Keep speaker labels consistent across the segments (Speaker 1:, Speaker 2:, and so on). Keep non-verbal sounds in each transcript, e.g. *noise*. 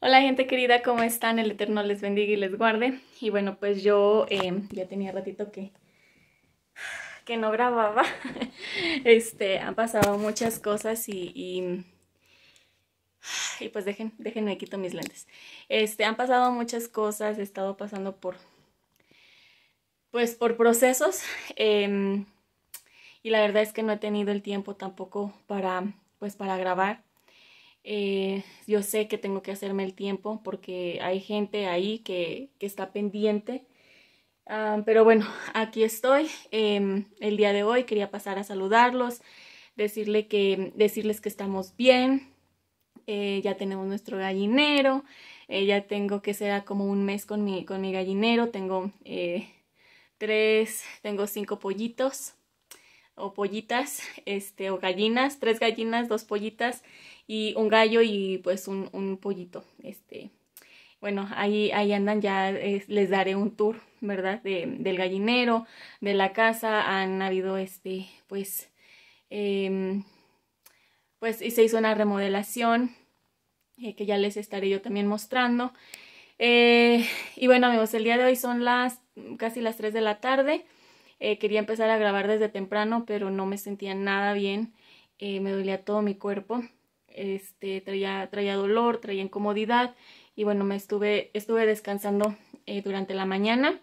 Speaker 1: Hola gente querida, ¿cómo están? El Eterno les bendiga y les guarde. Y bueno, pues yo em, ya tenía ratito que, que no grababa. *laughs* Este, han pasado muchas cosas y, y pues dejen, déjenme quito mis lentes. Este, han pasado muchas cosas, he estado pasando por, pues por procesos. Eh, y la verdad es que no he tenido el tiempo tampoco para, pues, para grabar. Eh, yo sé que tengo que hacerme el tiempo porque hay gente ahí que, está pendiente. Ah, pero bueno, aquí estoy. Em, el día de hoy quería pasar a saludarlos, decirle que, decirles que estamos bien. Eh, ya tenemos nuestro gallinero. Eh, ya tengo que será como un mes con mi, con mi gallinero. Tengo tres, tengo cinco pollitos o pollitas, *laughs* este, o gallinas, tres gallinas, dos pollitas y un gallo y pues un, pollito, este, bueno, ahí, ahí andan, ya les daré un tour, ¿verdad? del gallinero, de la casa, han habido, este, pues, em, pues y se hizo una remodelación eh, que ya les estaré yo también mostrando. Eh, y bueno amigos, el día de hoy son las casi las 3 de la tarde. Eh, quería empezar a grabar desde temprano, pero no me sentía nada bien. Eh, me dolía todo mi cuerpo. Este, traía, traía dolor, traía incomodidad. Y bueno, me estuve, estuve descansando eh, durante la mañana.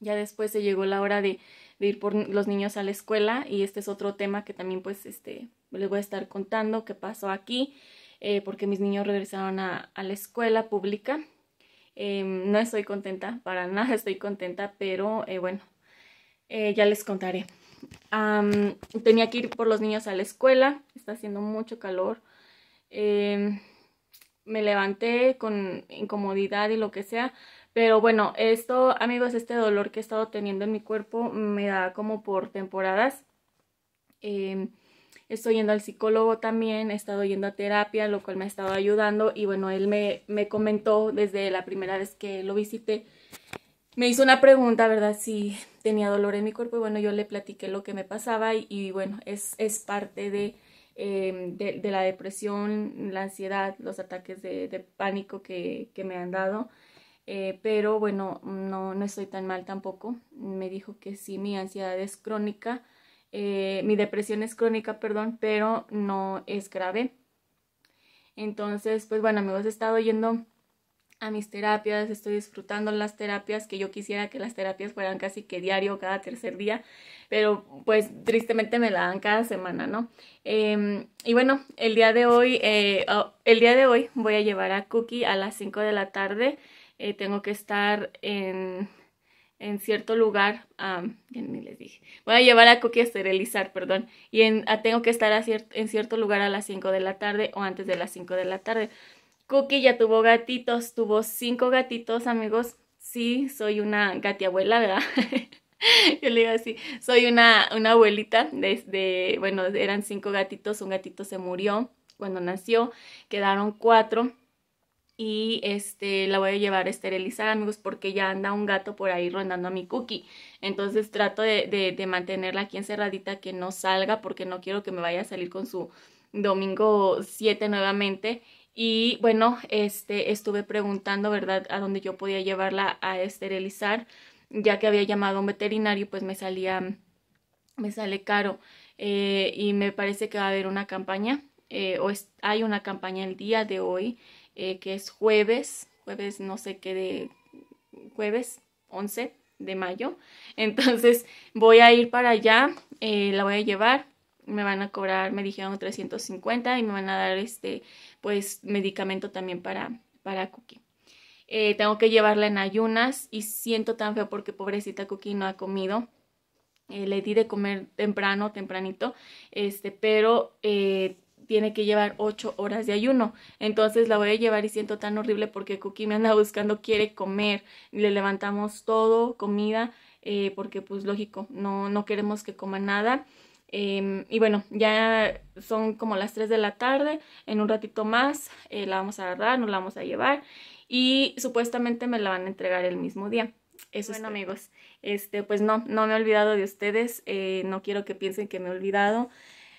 Speaker 1: Ya después se llegó la hora de, ir por los niños a la escuela. Y este es otro tema que también pues este, les voy a estar contando qué pasó aquí. porque mis niños regresaron a, la escuela pública. Em, no estoy contenta, para *laughs* nada estoy contenta, pero bueno, eh, ya les contaré. tenía que ir por los niños a la escuela, está haciendo mucho calor. Em, me levanté con incomodidad y lo que sea. Pero bueno, esto, amigos, este dolor que he estado teniendo en mi cuerpo me da como por temporadas. Em, estoy yendo al psicólogo también, he estado yendo a terapia, lo cual me ha estado ayudando. Y bueno, él me, me comentó desde la primera vez que lo visité me hizo una pregunta, ¿verdad? Si tenía dolor en mi cuerpo y bueno, yo le platiqué lo que me pasaba y, bueno, es, es parte em, de, de, la depresión, la ansiedad, los ataques de, pánico que, que, me han dado. Eh, pero bueno, no, no estoy tan mal tampoco. Me dijo que sí, mi ansiedad es crónica, eh, mi depresión es crónica, perdón, pero no es grave. Entonces, pues bueno amigos, he estado yendo a mis terapias, estoy disfrutando las terapias, que yo quisiera que las terapias fueran casi que diario, cada tercer día, pero pues tristemente me la dan cada semana, ¿no? Em, y bueno, el día de hoy, eh, oh, el día de hoy voy a llevar a Cookie a las 5 de la tarde, eh, tengo que estar en, en cierto lugar, um, ni les dije, voy a llevar a Cookie a esterilizar, perdón, y tengo que estar en cierto lugar a las 5 de la tarde o antes de las 5 de la tarde. Cookie ya tuvo gatitos, tuvo cinco gatitos, amigos. Sí, soy una gatiabuela, ¿verdad? *laughs* Yo le digo así, soy una, una abuelita desde, bueno, eran cinco gatitos, un gatito se murió cuando nació, quedaron cuatro y este la voy a llevar a esterilizar amigos porque ya anda un gato por ahí rondando a mi cookie entonces trato de, de, de, mantenerla aquí encerradita que no salga porque no quiero que me vaya a salir con su domingo 7 nuevamente y bueno, este, estuve preguntando, ¿verdad?, a dónde yo podía llevarla a esterilizar, ya que había llamado a un veterinario, pues me salía, me sale caro. Eh, y me parece que va a haber una campaña, eh, o hay una campaña el día de hoy, eh, que es jueves, jueves no sé qué de, jueves 11 de mayo. Entonces voy a ir para allá, la voy a llevar, me van a cobrar, me dijeron 350 y me van a dar este, pues, medicamento también para, para Cookie. Eh, tengo que llevarla en ayunas y siento tan feo porque pobrecita Cookie no ha comido. Eh, le di de comer temprano, tempranito, este, pero eh, tiene que llevar 8 horas de ayuno. Entonces la voy a llevar y siento tan horrible porque Cookie me anda buscando, quiere comer. Le levantamos todo, comida, porque pues lógico, no, no queremos que coma nada. Em, y bueno, ya son como las 3 de la tarde, en un ratito más eh, la vamos a agarrar, nos la vamos a llevar y supuestamente me la van a entregar el mismo día. Eso bueno, amigos, este, pues no, no me he olvidado de ustedes, eh, no quiero que piensen que me he olvidado.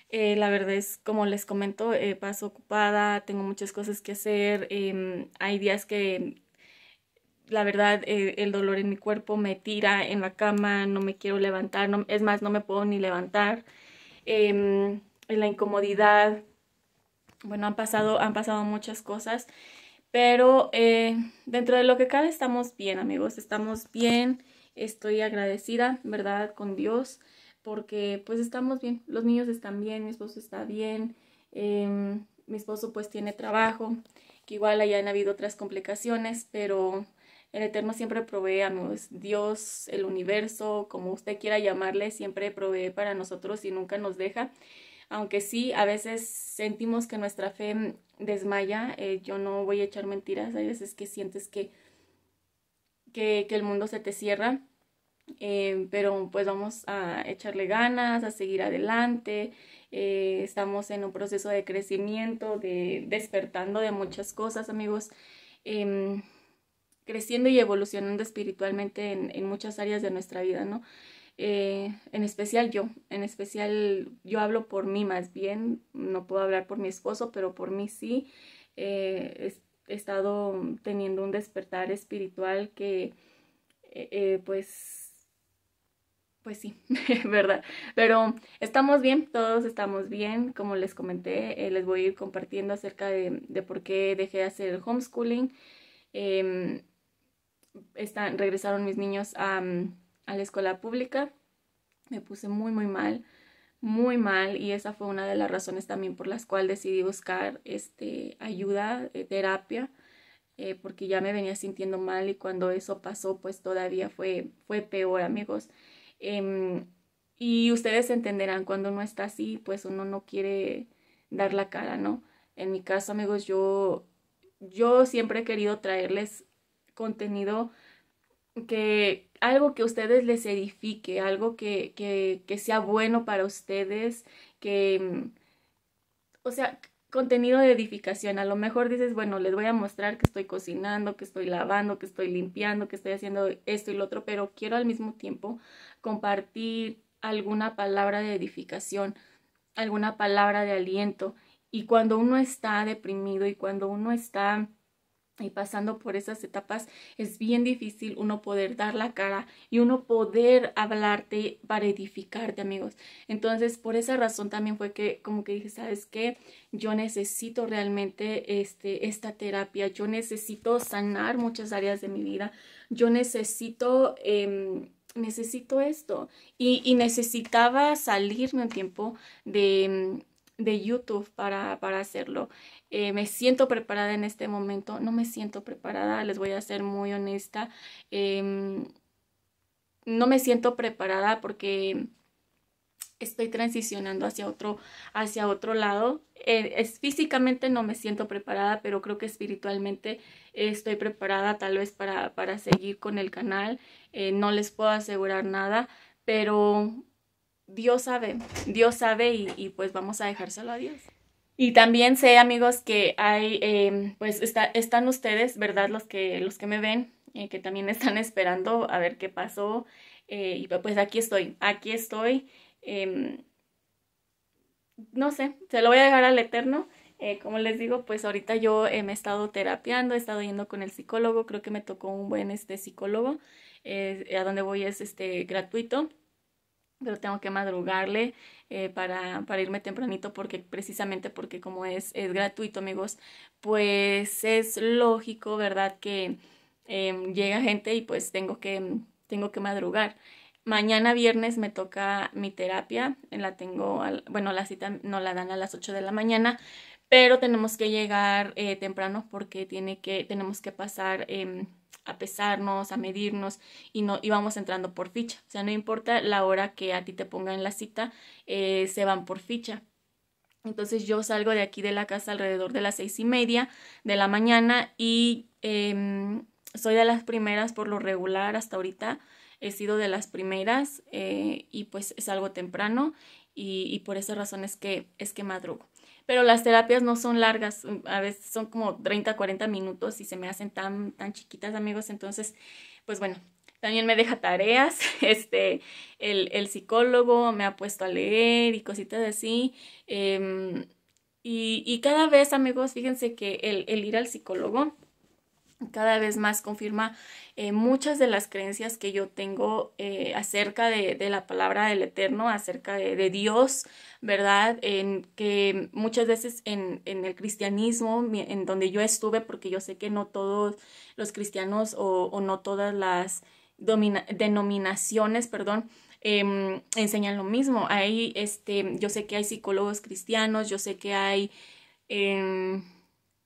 Speaker 1: Eh, la verdad es, como les comento, paso ocupada, tengo muchas cosas que hacer. Em, hay días que la verdad eh, el dolor en mi cuerpo me tira en la cama, no me quiero levantar, es más, no me puedo ni levantar, em, en la incomodidad, bueno, han pasado, han pasado muchas cosas, pero eh, dentro de lo que cabe estamos bien amigos, estamos bien, estoy agradecida, ¿verdad?, con Dios, porque pues estamos bien, los niños están bien, mi esposo está bien, em, mi esposo pues tiene trabajo, que igual hayan habido otras complicaciones, pero el Eterno siempre provee a nos, Dios, el universo, como usted quiera llamarle, siempre provee para nosotros y nunca nos deja. Aunque sí, a veces sentimos que nuestra fe desmaya, eh, yo no voy a echar mentiras, hay veces que sientes que, que, el mundo se te cierra, eh, pero pues vamos a echarle ganas, a seguir adelante, eh, estamos en un proceso de crecimiento, de despertando de muchas cosas, amigos. Em, creciendo y evolucionando espiritualmente en, muchas áreas de nuestra vida, ¿no? Eh, en especial yo, en especial yo hablo por mí más bien, no puedo hablar por mi esposo, pero por mí sí, eh, he estado teniendo un despertar espiritual que eh, pues pues sí, *laughs* ¿verdad? Pero estamos bien, todos estamos bien. Como les comenté, les voy a ir compartiendo acerca de, por qué dejé de hacer homeschooling. Em, están, regresaron mis niños mm, a, la escuela pública. Me puse muy, muy mal, muy mal y esa fue una de las razones también por las cuales decidí buscar este, ayuda, eh, terapia, eh, porque ya me venía sintiendo mal y cuando eso pasó pues todavía fue, fue peor amigos. Em, y ustedes entenderán, cuando uno está así pues uno no quiere dar la cara, ¿no? En mi caso amigos yo, yo siempre he querido traerles contenido que algo que ustedes les edifique, algo que, que sea bueno para ustedes, que, mm, o sea, contenido de edificación. A lo mejor dices, bueno, les voy a mostrar que estoy cocinando, que estoy lavando, que estoy limpiando, que estoy haciendo esto y lo otro, pero quiero al mismo tiempo compartir alguna palabra de edificación, alguna palabra de aliento. Y cuando uno está deprimido y cuando uno está y pasando por esas etapas es bien difícil uno poder dar la cara y uno poder hablarte para edificarte amigos entonces por esa razón también fue que como que dije sabes qué yo necesito realmente este esta terapia yo necesito sanar muchas áreas de mi vida yo necesito em, necesito esto y, y necesitaba salirme un tiempo de em, de YouTube para, para hacerlo. Eh, me siento preparada en este momento, no me siento preparada, les voy a ser muy honesta, em, no me siento preparada porque estoy transicionando hacia otro, hacia otro lado. Eh, físicamente no me siento preparada, pero creo que espiritualmente estoy preparada tal vez para, para seguir con el canal. Eh, no les puedo asegurar nada, pero Dios sabe, Dios sabe y pues vamos a dejárselo a Dios. Y también sé, amigos, que hay, eh, pues está, están ustedes, ¿verdad? Los que, los que me ven, eh, que también *laughs* están esperando a ver qué pasó. Eh, y pues aquí estoy, aquí estoy. Em, no sé, se lo voy a dejar al eterno. como les digo, pues ahorita yo me he estado terapiando, he estado yendo con el psicólogo, creo que me tocó un buen este, psicólogo. a donde voy es este, gratuito pero tengo que madrugarle eh, para, para, irme tempranito porque precisamente porque como es, es gratuito amigos, pues es lógico, ¿verdad? Que em, llega gente y pues tengo que, tengo que madrugar. Mañana viernes me toca mi terapia, la tengo, al, bueno, la cita no la dan a las 8 de la mañana, pero tenemos que llegar eh, temprano porque tiene que, tenemos que pasar em, a pesarnos, a medirnos y no íbamos entrando por ficha. O sea, no importa la hora que a ti te pongan la cita, eh, se van por ficha. Entonces yo salgo de aquí de la casa alrededor de las seis y media de la mañana y em, soy de las primeras por lo regular hasta ahorita. He sido de las primeras eh, y pues salgo temprano y, y por razón es que es que madrugo pero las terapias no son largas, mm, a veces son como 30, 40 minutos y se me hacen tan, tan chiquitas, amigos, entonces, pues bueno, también me deja tareas, *laughs* este, el, el psicólogo me ha puesto a leer y cositas así, em, y, y, cada vez, amigos, fíjense que el, el ir al psicólogo, cada vez más confirma eh, muchas de las creencias que yo tengo eh, acerca de, la palabra del Eterno, acerca de, Dios, ¿verdad? En que muchas veces en, el cristianismo, en donde yo estuve, porque yo sé que no todos los cristianos o, no todas las denominaciones, perdón, em, enseñan lo mismo. Hay, este, yo sé que hay psicólogos cristianos, yo sé que hay, em,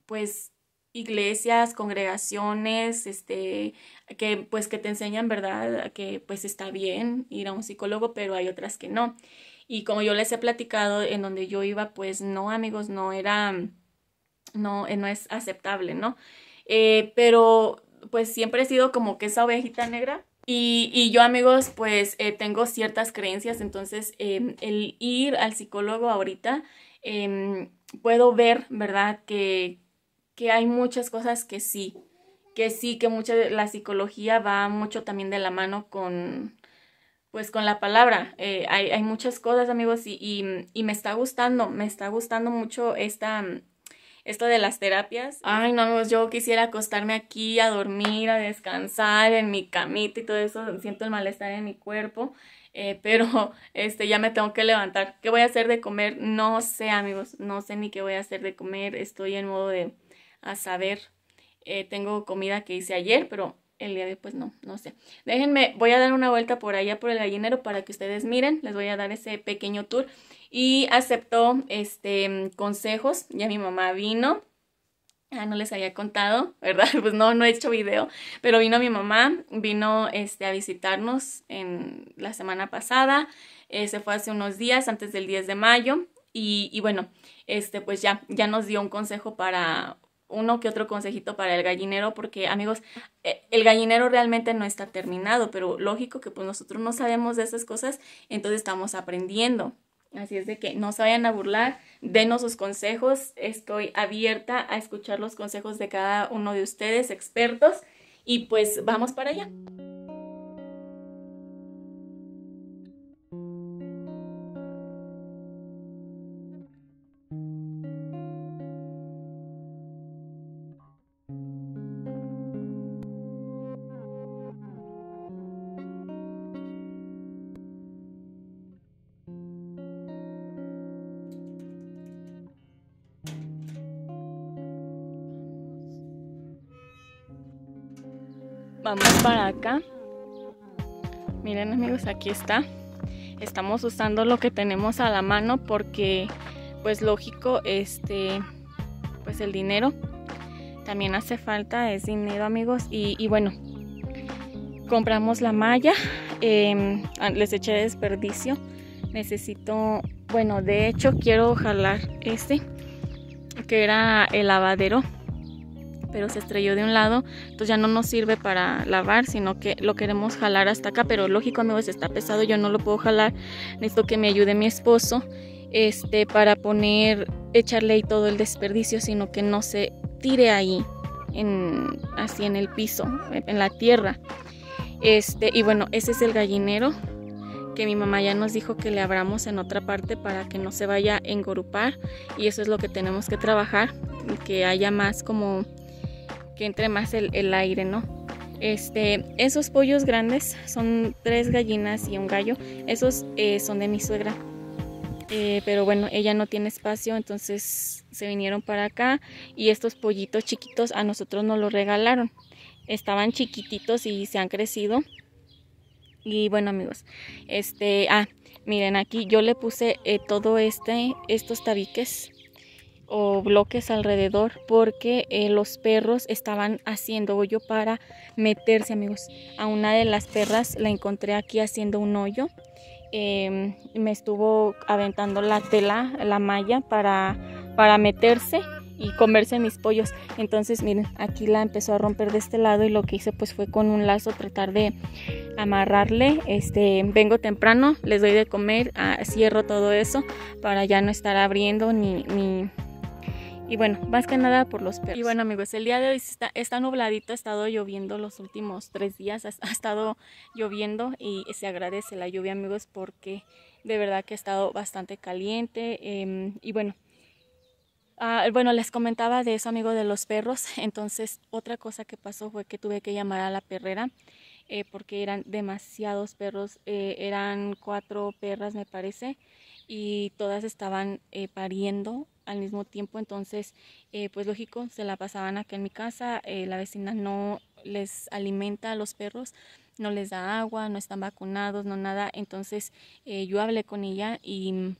Speaker 1: pues, iglesias, congregaciones, este, que pues que te enseñan, ¿verdad? Que pues está bien ir a un psicólogo, pero hay otras que no. Y como yo les he platicado, en donde yo iba, pues no, amigos, no era, no, eh, no es aceptable, ¿no? Eh, pero pues siempre he sido como que esa ovejita negra. Y, yo, amigos, pues eh, tengo ciertas creencias, entonces em, el ir al psicólogo ahorita, em, puedo ver, ¿verdad? Que, que hay muchas cosas que sí, que sí, que mucha la psicología va mucho también de la mano con, pues con la palabra. Eh, hay, muchas cosas, amigos, y, y, me está gustando, me está gustando mucho esta, esto de las terapias. Ay, no, amigos, yo quisiera acostarme aquí a dormir, a descansar en mi camita y todo eso. Siento el malestar en mi cuerpo. Eh, pero *laughs* este ya me tengo que levantar. ¿Qué voy a hacer de comer? No sé, amigos, no sé ni qué voy a hacer de comer. Estoy en modo de a saber. Eh, tengo comida que hice ayer, pero el día de pues no, no sé. Déjenme, voy a dar una vuelta por allá por el gallinero para que ustedes miren, les voy a dar ese pequeño tour y aceptó este consejos, ya mi mamá vino. Ah, no les había contado, *laughs* ¿verdad? Pues no, no he hecho video, pero vino mi mamá, vino este, a visitarnos en la semana pasada, eh, se fue hace unos días, antes del 10 de mayo, y, y bueno, este, pues ya, ya nos dio un consejo para uno que otro consejito para el gallinero, porque amigos, eh, el gallinero realmente no está terminado, pero lógico que pues nosotros no sabemos de esas cosas, entonces estamos aprendiendo. Así es de que no se vayan a burlar, denos sus consejos, estoy abierta a escuchar los consejos de cada uno de ustedes, expertos, y pues vamos para allá. Vamos para acá. Miren amigos, aquí está. Estamos usando lo que tenemos a la mano porque, pues lógico, este, pues el dinero también hace falta, es dinero amigos. Y, bueno, compramos la malla. Em, ah, les eché desperdicio. Necesito, bueno, de hecho quiero jalar este, que era el lavadero pero se estrelló de un lado, entonces ya no nos sirve para lavar, sino que lo queremos jalar hasta acá, pero lógico amigos, está pesado, yo no lo puedo jalar, necesito que me ayude mi esposo este, para poner, echarle ahí todo el desperdicio, sino que no se tire ahí, en, así en el piso, en la tierra. Este, y bueno, ese es el gallinero que mi mamá ya nos dijo que le abramos en otra parte para que no se vaya a engorupar y eso es lo que tenemos que trabajar, que haya más como que entre más el, aire, ¿no? Este, esos pollos grandes son tres gallinas y un gallo. Esos eh, son de mi suegra. Eh, pero bueno, ella no tiene espacio, entonces se vinieron para acá y estos pollitos chiquitos a nosotros nos los regalaron. Estaban chiquititos y se han crecido. Y bueno amigos, este, ah, miren aquí yo le puse eh, todo este, estos tabiques o bloques alrededor porque eh, los perros estaban haciendo hoyo para meterse amigos a una de las perras la encontré aquí haciendo un hoyo em, me estuvo aventando la tela la malla para para meterse y comerse mis pollos. Entonces, miren, aquí la empezó a romper de este lado y lo que hice pues fue con un lazo tratar de amarrarle. Este, vengo temprano, les doy de comer, ah, cierro todo eso para ya no estar abriendo ni, ni y bueno, más que nada por los perros. Y bueno amigos, el día de hoy está, está nubladito, ha estado lloviendo los últimos tres días, ha, estado lloviendo y se agradece la lluvia amigos porque de verdad que ha estado bastante caliente. Em, y bueno, ah, bueno, les comentaba de eso, amigo, de los perros. Entonces, otra cosa que pasó fue que tuve que llamar a la perrera eh, porque eran demasiados perros. Eh, eran cuatro perras, me parece, y todas estaban eh, pariendo al mismo tiempo, entonces, eh, pues lógico, se la pasaban aquí en mi casa, eh, la vecina no les alimenta a los perros, no les da agua, no están vacunados, no nada, entonces eh, yo hablé con ella y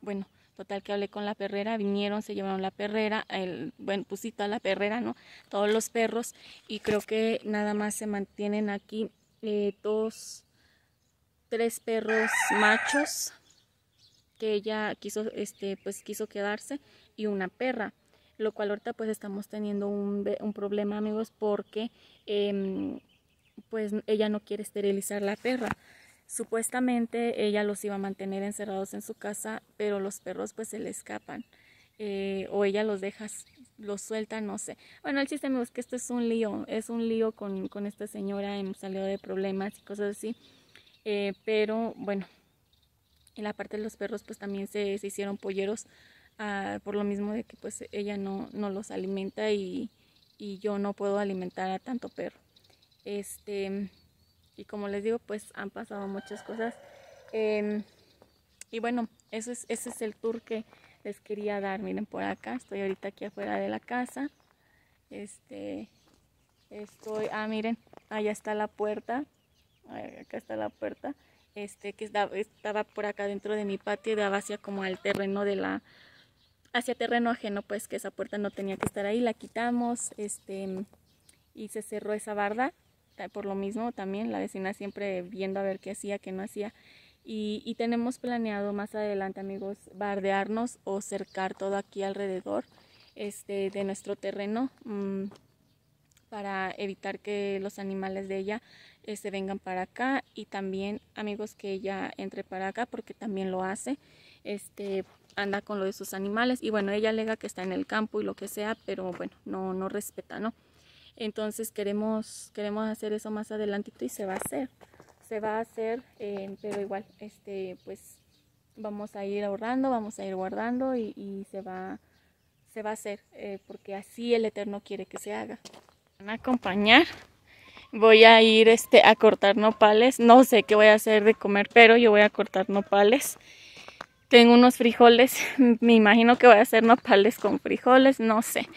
Speaker 1: bueno, total que hablé con la perrera, vinieron, se llevaron la perrera, el, bueno, pusito toda la perrera, ¿no? Todos los perros y creo que nada más se mantienen aquí dos, tres perros machos que ella quiso, este, pues quiso quedarse y una perra lo cual ahorita pues estamos teniendo un, problema amigos porque em, pues ella no quiere esterilizar la perra supuestamente ella los iba a mantener encerrados en su casa pero los perros pues se le escapan eh, o ella los deja los suelta no sé bueno el chiste amigos que esto es un lío es un lío con, esta señora hemos salido de problemas y cosas así eh, pero bueno y la parte de los perros pues también se, hicieron polleros ah, por lo mismo de que pues ella no, no los alimenta y, yo no puedo alimentar a tanto perro. Este, y como les digo pues han pasado muchas cosas. Em, y bueno, eso es, ese es el tour que les quería dar. Miren por acá, estoy ahorita aquí afuera de la casa. Este, estoy, ah miren, allá está la puerta. Acá está la puerta. Este, que estaba, por acá dentro de mi patio y daba hacia como al terreno de la, hacia terreno ajeno, pues que esa puerta no tenía que estar ahí, la quitamos, este, y se cerró esa barda, por lo mismo también, la vecina siempre viendo a ver qué hacía, qué no hacía, y, tenemos planeado más adelante, amigos, bardearnos o cercar todo aquí alrededor, este, de nuestro terreno, mm, para evitar que los animales de ella eh, se vengan para acá y también amigos que ella entre para acá porque también lo hace este anda con lo de sus animales y bueno ella alega que está en el campo y lo que sea pero bueno no no respeta no entonces queremos queremos hacer eso más adelantito y se va a hacer se va a hacer eh, pero igual este pues vamos a ir ahorrando vamos a ir guardando y, se va se va a hacer eh, porque así el eterno quiere que se haga van a acompañar. Voy a ir este, a cortar nopales. No sé qué voy a hacer de comer, pero yo voy a cortar nopales. Tengo unos frijoles, *laughs* me imagino que voy a hacer nopales con frijoles, no sé.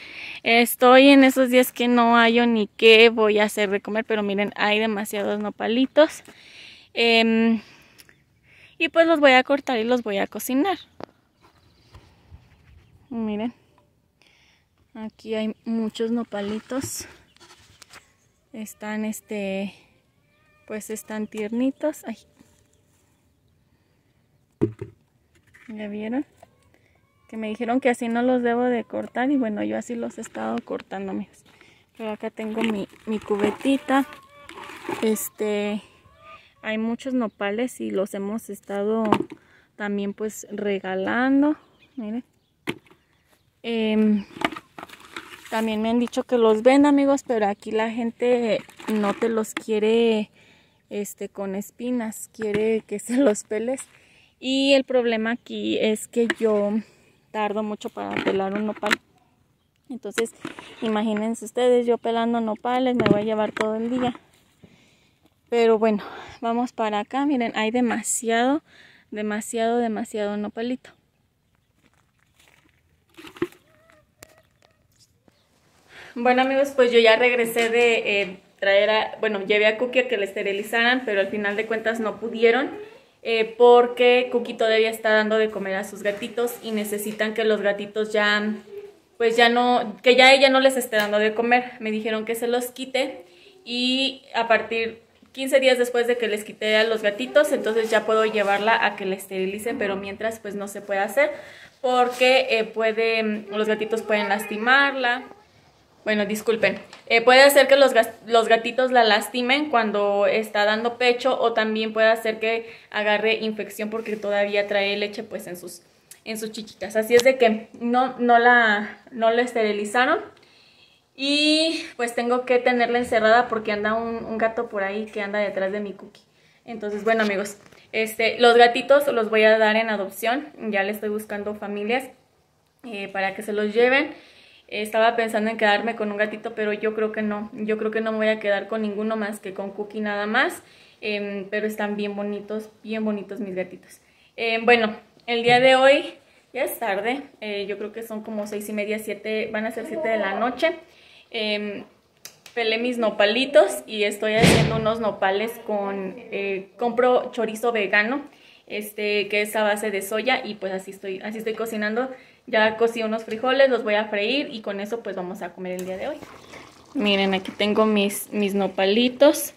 Speaker 1: Estoy en esos días que no hallo ni qué voy a hacer de comer, pero miren, hay demasiados nopalitos. Em, y pues los voy a cortar y los voy a cocinar. Miren, aquí hay muchos nopalitos. Están este, pues están tiernitos. Ay. ¿Ya vieron? Que me dijeron que así no los debo de cortar y bueno, yo así los he estado cortando, Pero acá tengo mi, mi cubetita. Este, hay muchos nopales y los hemos estado también pues regalando. Miren. Em, también me han dicho que los ven, amigos, pero aquí la gente no te los quiere este, con espinas, quiere que se los peles. Y el problema aquí es que yo tardo mucho para pelar un nopal. Entonces, imagínense ustedes, yo pelando nopales me voy a llevar todo el día. Pero bueno, vamos para acá. Miren, hay demasiado, demasiado, demasiado nopalito. Bueno amigos, pues yo ya regresé de eh, traer a, bueno, llevé a Cookie a que le esterilizaran, pero al final de cuentas no pudieron. Eh, porque Cookie todavía está dando de comer a sus gatitos y necesitan que los gatitos ya, pues ya no, que ya ella no les esté dando de comer. Me dijeron que se los quite y a partir 15 días después de que les quite a los gatitos, entonces ya puedo llevarla a que la esterilicen, pero mientras pues no se puede hacer porque eh, puede, los gatitos pueden lastimarla bueno, disculpen. Eh, puede hacer que los, los, gatitos la lastimen cuando está dando pecho o también puede hacer que agarre infección porque todavía trae leche pues en sus, en sus chiquitas. Así es de que no, no, la, no la esterilizaron y pues tengo que tenerla encerrada porque anda un, gato por ahí que anda detrás de mi cookie. Entonces, bueno amigos, este, los gatitos los voy a dar en adopción. Ya le estoy buscando familias eh, para que se los lleven. Estaba pensando en quedarme con un gatito, pero yo creo que no. Yo creo que no me voy a quedar con ninguno más que con Cookie nada más. Em, pero están bien bonitos, bien bonitos mis gatitos. Em, bueno, el día de hoy ya es tarde. Eh, yo creo que son como seis y media, siete, van a ser siete de la noche. Em, pelé mis nopalitos y estoy haciendo unos nopales con... Eh, compro chorizo vegano, este que es a base de soya y pues así estoy, así estoy cocinando. Ya cocí unos frijoles, los voy a freír y con eso pues vamos a comer el día de hoy. Miren, aquí tengo mis, mis nopalitos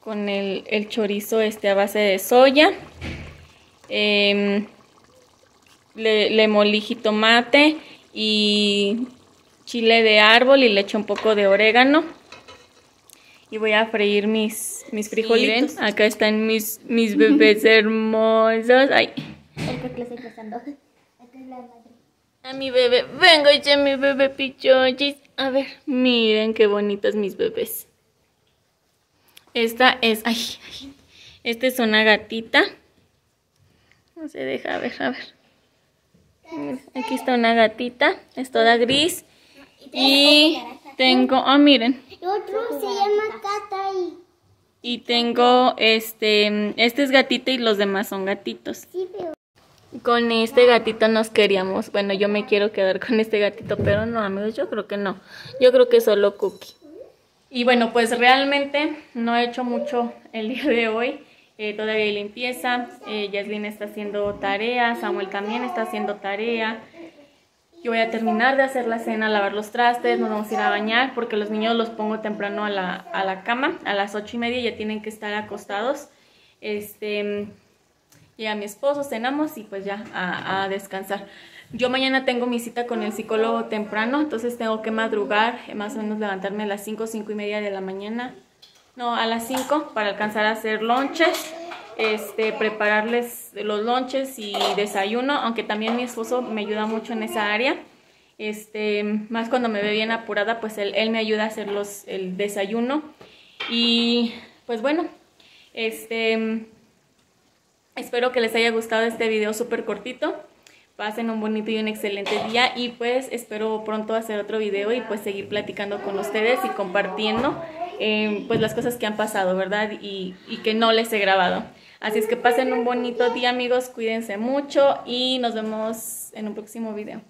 Speaker 1: con el, chorizo este a base de soya. Em, le, le, molí jitomate y chile de árbol y le echo un poco de orégano. Y voy a freír mis, mis frijolitos. Miren, acá están mis, mis bebés *laughs* hermosos. Ay. A mi bebé. y ya mi bebé pichoyis, A ver, miren qué bonitas mis bebés. Esta es... Ay, ay. Esta es una gatita. No se deja, a ver, a ver. Aquí está una gatita. Es toda gris. Y tengo... Ah, miren. Otro se llama y... Y tengo este... Este es gatita y los demás son gatitos. Con este gatito nos queríamos. Bueno, yo me quiero quedar con este gatito, pero no, amigos, yo creo que no. Yo creo que solo Cookie. Y bueno, pues realmente no he hecho mucho el día de hoy. Eh, todavía hay limpieza. Eh, está haciendo tarea. Samuel también está haciendo tarea. Yo voy a terminar de hacer la cena, lavar los trastes, nos vamos a ir a bañar porque los niños los pongo temprano a la, a la cama, a las ocho y media ya tienen que estar acostados. Este, y a mi esposo, cenamos y pues ya a, descansar. Yo mañana tengo mi cita con el psicólogo temprano, entonces tengo que madrugar, eh, más o menos levantarme a las 5, 5 y media de la mañana. No, a las 5 para alcanzar a hacer lonches, este, prepararles los lonches y desayuno, aunque también mi esposo me ayuda mucho en esa área. Este, más cuando me ve bien apurada, pues él, él me ayuda a hacer los, el desayuno. Y pues bueno, este, Espero que les haya gustado este video súper cortito. Pasen un bonito y un excelente día y pues espero pronto hacer otro video y pues seguir platicando con ustedes y compartiendo em, pues las cosas que han pasado, ¿verdad? Y, y que no les he grabado. Así es que pasen un bonito día amigos, cuídense mucho y nos vemos en un próximo video.